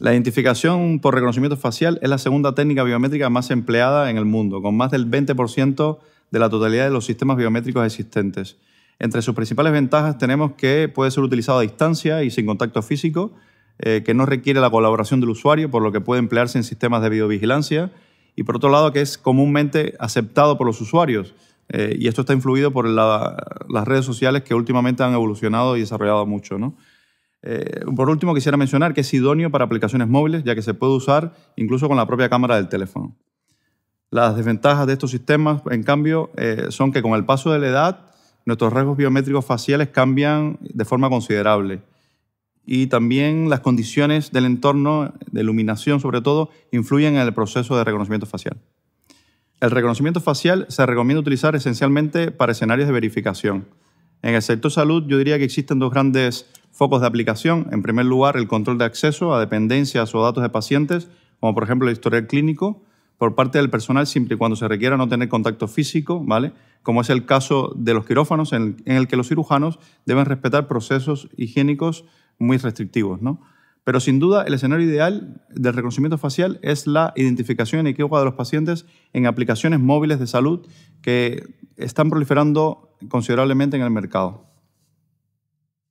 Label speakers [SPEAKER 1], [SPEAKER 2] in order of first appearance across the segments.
[SPEAKER 1] La identificación por reconocimiento facial es la segunda técnica biométrica más empleada en el mundo, con más del 20% de la totalidad de los sistemas biométricos existentes. Entre sus principales ventajas tenemos que puede ser utilizado a distancia y sin contacto físico, eh, que no requiere la colaboración del usuario, por lo que puede emplearse en sistemas de videovigilancia, y por otro lado que es comúnmente aceptado por los usuarios, eh, y esto está influido por las redes sociales que últimamente han evolucionado y desarrollado mucho. ¿no? Eh, por último, quisiera mencionar que es idóneo para aplicaciones móviles, ya que se puede usar incluso con la propia cámara del teléfono. Las desventajas de estos sistemas, en cambio, eh, son que con el paso de la edad, nuestros rasgos biométricos faciales cambian de forma considerable. Y también las condiciones del entorno, de iluminación sobre todo, influyen en el proceso de reconocimiento facial. El reconocimiento facial se recomienda utilizar esencialmente para escenarios de verificación. En el sector salud yo diría que existen dos grandes Focos de aplicación, en primer lugar, el control de acceso a dependencias o datos de pacientes, como por ejemplo el historial clínico, por parte del personal siempre y cuando se requiera no tener contacto físico, ¿vale? Como es el caso de los quirófanos, en el que los cirujanos deben respetar procesos higiénicos muy restrictivos, Pero sin duda, el escenario ideal del reconocimiento facial es la identificación inequívoca de los pacientes en aplicaciones móviles de salud que están proliferando considerablemente en el mercado.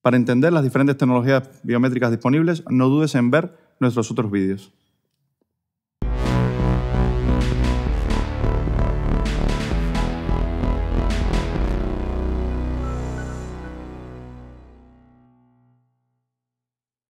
[SPEAKER 1] Para entender las diferentes tecnologías biométricas disponibles, no dudes en ver nuestros otros vídeos.